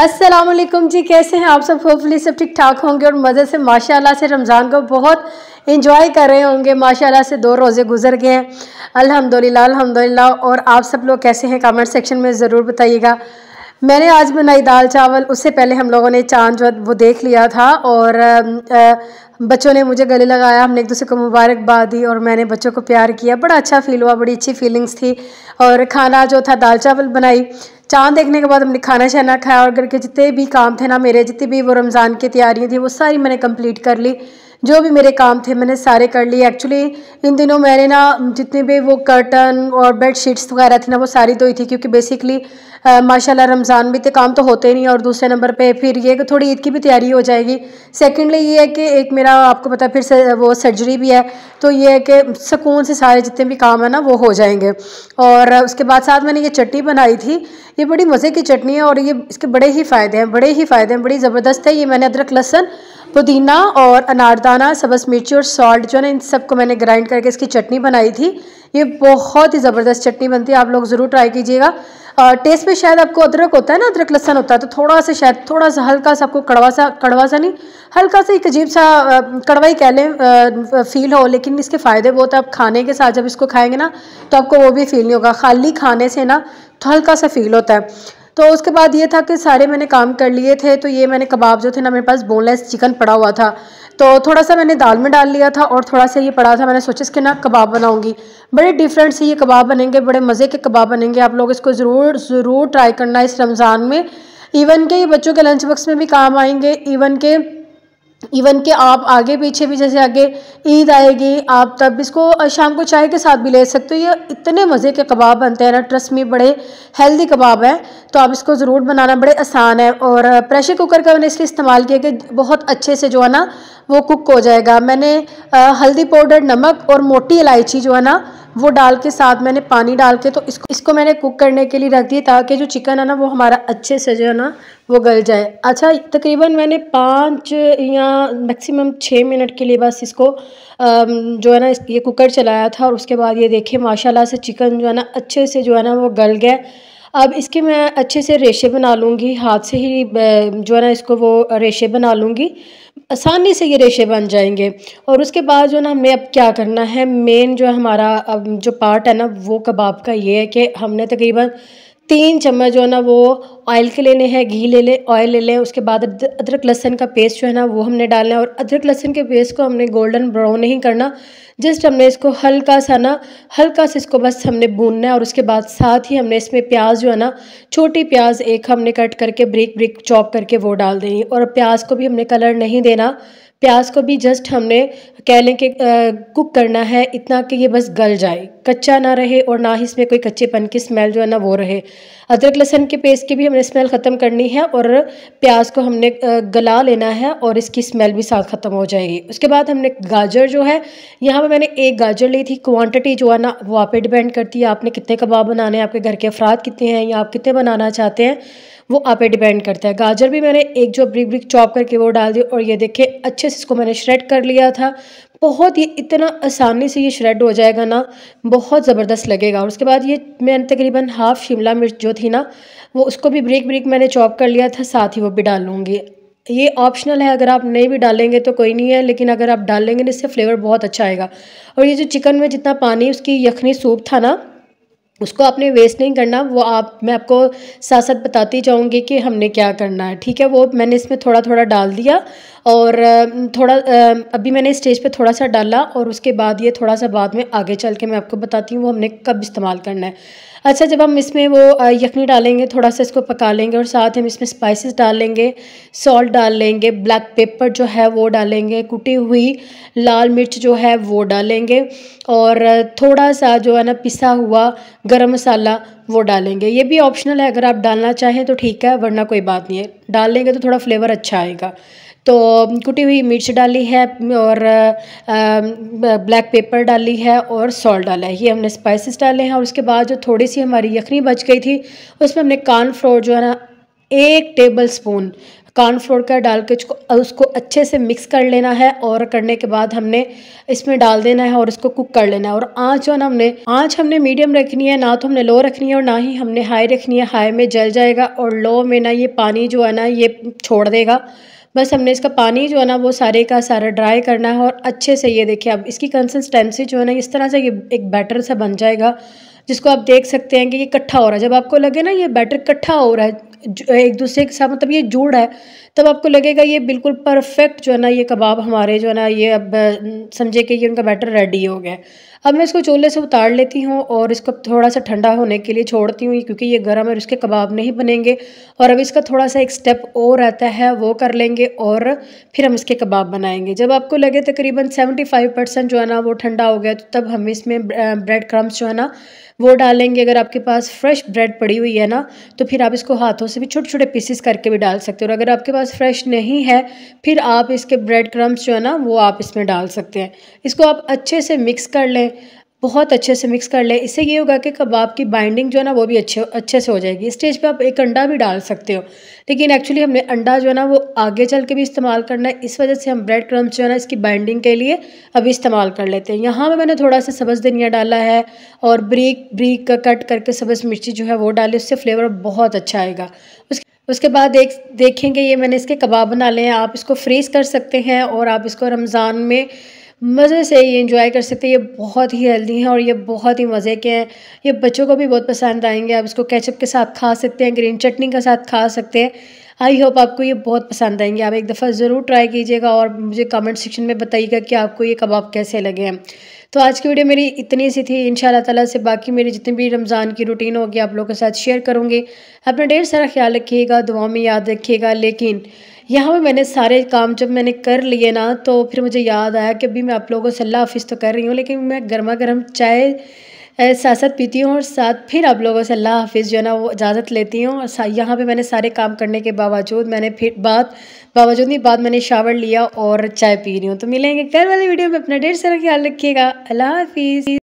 वालेकुम जी कैसे हैं आप सब होपफुली सब ठीक ठाक होंगे और मज़े से माशाल्लाह से रमज़ान को बहुत इन्जॉय कर रहे होंगे माशाल्लाह से दो रोज़े गुजर गए हैं अल्हम्दुलिल्लाह अल्हम्दुलिल्लाह और आप सब लोग कैसे हैं कमेंट सेक्शन में ज़रूर बताइएगा मैंने आज बनाई दाल चावल उससे पहले हम लोगों ने चाँद जो वो देख लिया था और बच्चों ने मुझे गले लगाया हमने एक दूसरे को मुबारकबाद दी और मैंने बच्चों को प्यार किया बड़ा अच्छा फील हुआ बड़ी अच्छी फीलिंग्स थी और खाना जो था दाल चावल बनाई चाँद देखने के बाद हमने खाना शाना खाया और घर के जितने भी काम थे ना मेरे जितनी भी वो रमज़ान की तैयारियाँ थी वो सारी मैंने कंप्लीट कर ली जो भी मेरे काम थे मैंने सारे कर लिए एक्चुअली इन दिनों मैंने ना जितने भी वो कर्टन और बेड शीट्स वगैरह थी ना वो सारी धोई थी क्योंकि बेसिकली माशाल्लाह रमज़ान भी थे काम तो होते नहीं और दूसरे नंबर पे फिर ये थोड़ी ईद की भी तैयारी हो जाएगी सेकेंडली ये है कि एक मेरा आपको पता है फिर से वो सर्जरी भी है तो ये है कि सुकून से सारे जितने भी काम है ना वो हो जाएंगे और उसके बाद साथ मैंने ये चटनी बनाई थी ये बड़ी मज़े की चटनी है और ये इसके बड़े ही फ़ायदे हैं बड़े ही फ़ायदे हैं बड़ी ज़बरदस्त है ये मैंने अदरक लहसन पुदीना और अनारदाना बताना सबस मिर्ची और सॉल्ट जो है ना इन सबको मैंने ग्राइंड करके इसकी चटनी बनाई थी ये बहुत ही ज़बरदस्त चटनी बनती है आप लोग ज़रूर ट्राई कीजिएगा टेस्ट में शायद आपको अदरक होता है ना अदरक लहसन होता है तो थोड़ा सा शायद थोड़ा सा हल्का सा आपको कड़वा सा कड़वा सा नहीं हल्का सा एक अजीब सा कड़वा ही कह लें फील हो लेकिन इसके फ़ायदे बहुत है आप खाने के साथ जब इसको खाएंगे ना तो आपको वो भी फील नहीं होगा खाली खाने से ना तो हल्का सा फील होता है तो उसके बाद ये था कि सारे मैंने काम कर लिए थे तो ये मैंने कबाब जो थे ना मेरे पास बोनलेस चिकन पड़ा हुआ था तो थोड़ा सा मैंने दाल में डाल लिया था और थोड़ा सा ये पड़ा था मैंने सोचा इसके ना कबाब बनाऊंगी बड़े डिफरेंट से ये कबाब बनेंगे बड़े मज़े के कबाब बनेंगे आप लोग इसको ज़रूर ज़रूर ट्राई करना इस रमज़ान में इवन के ये बच्चों के लंच बॉक्स में भी काम आएंगे इवन के इवन कि आप आगे पीछे भी जैसे आगे ईद आएगी आप तब इसको शाम को चाय के साथ भी ले सकते हो ये इतने मज़े के कबाब बनते हैं ना ट्रस्ट में बड़े हेल्दी कबाब हैं तो आप इसको ज़रूर बनाना बड़े आसान है और प्रेशर कुकर का मैंने इसलिए इस्तेमाल किया कि बहुत अच्छे से जो है ना वो कुक हो जाएगा मैंने हल्दी पाउडर नमक और मोटी इलायची जो है ना वो डाल के साथ मैंने पानी डाल के तो इसको इसको मैंने कुक करने के लिए रख दिया ताकि जो चिकन है ना वो हमारा अच्छे से जो है ना वो गल जाए अच्छा तकरीबन मैंने पाँच या मैक्सिमम छः मिनट के लिए बस इसको जो है ना ये कुकर चलाया था और उसके बाद ये देखे माशाल्लाह से चिकन जो है ना अच्छे से जो है ना वो गल गया अब इसके मैं अच्छे से रेशे बना लूँगी हाथ से ही जो है ना इसको वो रेशे बना लूँगी आसानी से ये रेशे बन जाएंगे और उसके बाद जो ना हमें अब क्या करना है मेन जो हमारा अब जो पार्ट है ना वो कबाब का ये है कि हमने तकरीबन तीन चम्मच जो है ना वो ऑयल के लेने हैं घी ले लें ऑयल ले लें उसके बाद अदरक लहसन का पेस्ट जो है ना वो हमने डालना है और अदरक लहसन के पेस्ट को हमने गोल्डन ब्राउन नहीं करना जस्ट हमने इसको हल्का सा ना हल्का सा इसको बस हमने भूनना है और उसके बाद साथ ही हमने इसमें प्याज जो है ना छोटी प्याज एक हमने कट करके ब्रिक ब्रिक चॉप करके वो डाल देनी और प्याज को भी हमने कलर नहीं देना प्याज को भी जस्ट हमने कह लें कि कुक करना है इतना कि ये बस गल जाए कच्चा ना रहे और ना ही इसमें कोई कच्चेपन की स्मेल जो है ना वो रहे अदरक लहसन के पेस्ट की भी हमने स्मेल ख़त्म करनी है और प्याज को हमने गला लेना है और इसकी स्मेल भी साथ ख़त्म हो जाएगी उसके बाद हमने गाजर जो है यहाँ पर मैंने एक गाजर ली थी क्वान्टिटी जो है ना वो आप डिपेंड करती है आपने कितने कबाब बनाने हैं आपके घर के अफराद कितने हैं या आप कितने बनाना चाहते हैं वो आप पे डिपेंड करता है गाजर भी मैंने एक जो ब्रिक ब्रिक चॉप करके वो डाल दी और ये देखिए अच्छे से इसको मैंने श्रेड कर लिया था बहुत ये इतना आसानी से ये श्रेड हो जाएगा ना बहुत ज़बरदस्त लगेगा और उसके बाद ये मैंने तकरीबन हाफ़ शिमला मिर्च जो थी ना वो उसको भी ब्रिक ब्रिक मैंने चॉप कर लिया था साथ ही वो भी लूँगी ये ऑप्शनल है अगर आप नहीं भी डालेंगे तो कोई नहीं है लेकिन अगर आप डालेंगे ना इससे फ्लेवर बहुत अच्छा आएगा और ये जो चिकन में जितना पानी उसकी यखनी सूप था ना उसको आपने वेस्ट नहीं करना वो आप मैं आपको साथ साथ बताती जाऊँगी कि हमने क्या करना है ठीक है वो मैंने इसमें थोड़ा थोड़ा डाल दिया और थोड़ा अभी मैंने स्टेज पे थोड़ा सा डाला और उसके बाद ये थोड़ा सा बाद में आगे चल के मैं आपको बताती हूँ वो हमने कब इस्तेमाल करना है अच्छा जब हम इसमें वो यखनी डालेंगे थोड़ा सा इसको पका लेंगे और साथ हम इसमें स्पाइसेस डाल लेंगे सॉल्ट डाल लेंगे ब्लैक पेपर जो है वो डालेंगे कुटी हुई लाल मिर्च जो है वो डालेंगे और थोड़ा सा जो है ना पिसा हुआ गरम मसाला वो डालेंगे ये भी ऑप्शनल है अगर आप डालना चाहें तो ठीक है वरना कोई बात नहीं है डाल लेंगे तो थोड़ा फ्लेवर अच्छा आएगा तो कुटी हुई मिर्च डाली है और ब्लैक पेपर डाली है और सॉल्ट डाला है ये हमने स्पाइसेस डाले हैं और उसके बाद जो थोड़ी सी हमारी यखनी बच गई थी उसमें हमने कॉर्नफ्लोर जो है ना एक टेबल स्पून कॉर्नफ्लोर का डाल के उसको उसको अच्छे से मिक्स कर लेना है और करने के बाद हमने इसमें डाल देना है और इसको कुक कर लेना है और आँच जो है ना हमने आँच हमने मीडियम रखनी है ना तो हमने लो रखनी है और ना ही हमने हाई रखनी है हाई में जल जाएगा और लो में ना ये पानी जो है ना ये छोड़ देगा बस हमने इसका पानी जो है ना वो सारे का सारा ड्राई करना है और अच्छे से ये देखिए अब इसकी कंसिस्टेंसी जो है ना इस तरह से ये एक बैटर सा बन जाएगा जिसको आप देख सकते हैं कि ये इकट्ठा हो रहा है जब आपको लगे ना ये बैटर इकट्ठा हो रहा है एक दूसरे के साथ मतलब ये जुड़ है तब आपको लगेगा ये बिल्कुल परफेक्ट जो है ना ये कबाब हमारे जो है ना ये अब समझे कि ये उनका बैटर रेडी हो गया अब मैं इसको चूल्हे से उतार लेती हूँ और इसको थोड़ा सा ठंडा होने के लिए छोड़ती हूँ क्योंकि ये गर्म है इसके कबाब नहीं बनेंगे और अब इसका थोड़ा सा एक स्टेप और रहता है वो कर लेंगे और फिर हम इसके कबाब बनाएंगे जब आपको लगे तकरीबन सेवेंटी फाइव परसेंट जो है ना वो ठंडा हो गया तो तब हम इसमें ब्रेड क्रम्स जो है ना वो डालेंगे अगर आपके पास फ्रेश ब्रेड पड़ी हुई है ना तो फिर आप इसको हाथों से भी छोटे छोटे पीसेस करके भी डाल सकते हो और अगर आपके पास पास फ्रेश नहीं है फिर आप इसके ब्रेड क्रम्स जो है ना वो आप इसमें डाल सकते हैं इसको आप अच्छे से मिक्स कर लें बहुत अच्छे से मिक्स कर लें इससे ये होगा कि कबाब की बाइंडिंग जो है ना वो भी अच्छे अच्छे से हो जाएगी स्टेज पे आप एक अंडा भी डाल सकते हो लेकिन एक्चुअली हमने अंडा जो है ना वो आगे चल के भी इस्तेमाल करना है इस वजह से हम ब्रेड क्रम्स जो है ना इसकी बाइंडिंग के लिए अभी इस्तेमाल कर लेते हैं यहाँ पर मैंने थोड़ा सा सब्ज़ धनिया डाला है और ब्रीक ब्रीक का कट करके सब्ज़ मिर्ची जो है वो डाली उससे फ्लेवर बहुत अच्छा आएगा उसके उसके बाद देख देखेंगे ये मैंने इसके कबाब बना लें हैं आप इसको फ्रीज़ कर सकते हैं और आप इसको रमज़ान में मज़े से ये इंजॉय कर सकते हैं ये बहुत ही हेल्दी हैं और ये बहुत ही मज़े के हैं ये बच्चों को भी बहुत पसंद आएंगे आप इसको केचप के साथ खा सकते हैं ग्रीन चटनी के साथ खा सकते हैं आई होप आपको ये बहुत पसंद आएंगे आप एक दफ़ा ज़रूर ट्राई कीजिएगा और मुझे कमेंट सेक्शन में बताइएगा कि आपको ये कबाब कैसे लगे हैं तो आज की वीडियो मेरी इतनी सी थी इन ताला से बाकी मेरी जितनी भी रमज़ान की रूटीन होगी आप लोगों के साथ शेयर करूँगी अपना ढेर सारा ख्याल रखिएगा दुआओं में याद रखिएगा लेकिन यहाँ पर मैंने सारे काम जब मैंने कर लिए ना तो फिर मुझे याद आया कि अभी मैं आप लोगों से अल्लाह हाफिज़ तो कर रही हूँ लेकिन मैं गर्मा गर्म चाय साथ साथ पीती हूँ और साथ फिर आप लोगों से अल्लाह हाफिज़ जो है ना वो इजाज़त लेती हूँ और यहाँ पे मैंने सारे काम करने के बावजूद मैंने फिर बाद बावजूद नहीं बाद मैंने शावर लिया और चाय पी रही हूँ तो मिलेंगे कल वाली वीडियो में अपना ढेर सारा ख्याल रखिएगा अल्लाह हाफिज़